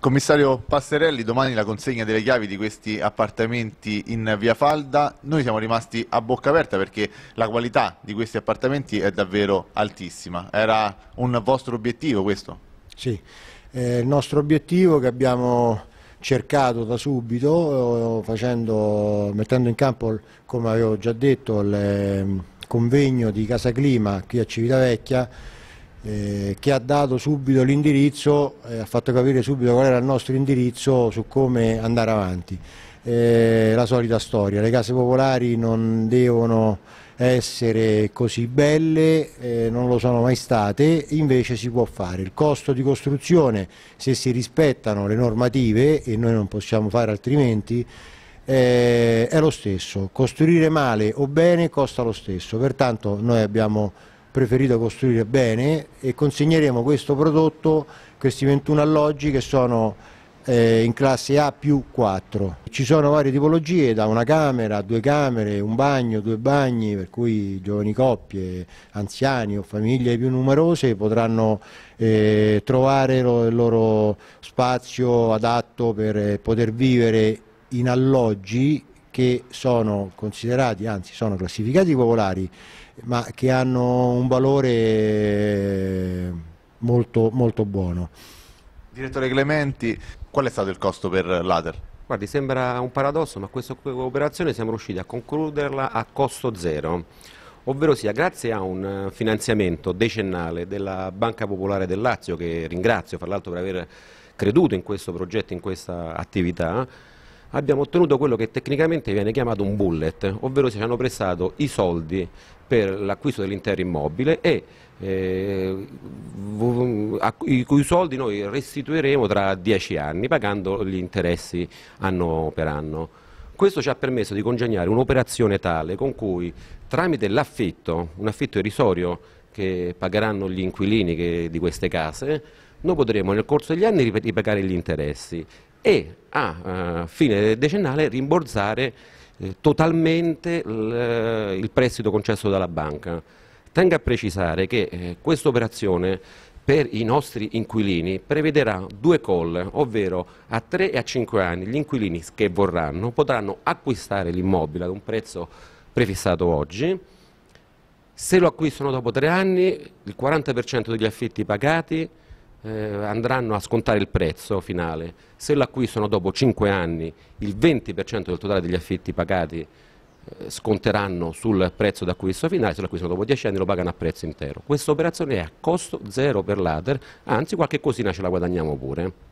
Commissario Passerelli, domani la consegna delle chiavi di questi appartamenti in Via Falda, noi siamo rimasti a bocca aperta perché la qualità di questi appartamenti è davvero altissima, era un vostro obiettivo questo? Sì, è il nostro obiettivo che abbiamo cercato da subito facendo, mettendo in campo, come avevo già detto, il ehm, convegno di Casa Clima qui a Civitavecchia eh, che ha dato subito l'indirizzo, eh, ha fatto capire subito qual era il nostro indirizzo su come andare avanti. Eh, la solita storia, le case popolari non devono essere così belle, eh, non lo sono mai state, invece si può fare. Il costo di costruzione, se si rispettano le normative, e noi non possiamo fare altrimenti, eh, è lo stesso. Costruire male o bene costa lo stesso, pertanto noi abbiamo preferito costruire bene e consegneremo questo prodotto, questi 21 alloggi che sono eh, in classe A più 4. Ci sono varie tipologie, da una camera, due camere, un bagno, due bagni, per cui giovani coppie, anziani o famiglie più numerose potranno eh, trovare lo, il loro spazio adatto per eh, poter vivere in alloggi che sono considerati, anzi sono classificati popolari, ma che hanno un valore eh, molto, molto buono. Direttore Clementi, qual è stato il costo per l'Ader? Guardi, sembra un paradosso, ma questa operazione siamo riusciti a concluderla a costo zero, ovvero sia grazie a un eh, finanziamento decennale della Banca Popolare del Lazio, che ringrazio fra l'altro per aver creduto in questo progetto, in questa attività, abbiamo ottenuto quello che tecnicamente viene chiamato un bullet, ovvero si hanno prestato i soldi per l'acquisto dell'intero immobile e eh, i cui soldi noi restituiremo tra dieci anni pagando gli interessi anno per anno. Questo ci ha permesso di congegnare un'operazione tale con cui tramite l'affitto, un affitto irrisorio che pagheranno gli inquilini che, di queste case, noi potremo nel corso degli anni ripagare gli interessi e a eh, fine decennale rimborsare eh, totalmente eh, il prestito concesso dalla banca. Tengo a precisare che questa operazione per i nostri inquilini prevederà due call, ovvero a 3 e a 5 anni gli inquilini che vorranno potranno acquistare l'immobile ad un prezzo prefissato oggi, se lo acquistano dopo 3 anni il 40% degli affitti pagati eh, andranno a scontare il prezzo finale. Se l'acquistano dopo 5 anni il 20% del totale degli affitti pagati eh, sconteranno sul prezzo d'acquisto finale, se l'acquistano dopo 10 anni lo pagano a prezzo intero. Questa operazione è a costo zero per l'ADER, anzi qualche cosina ce la guadagniamo pure.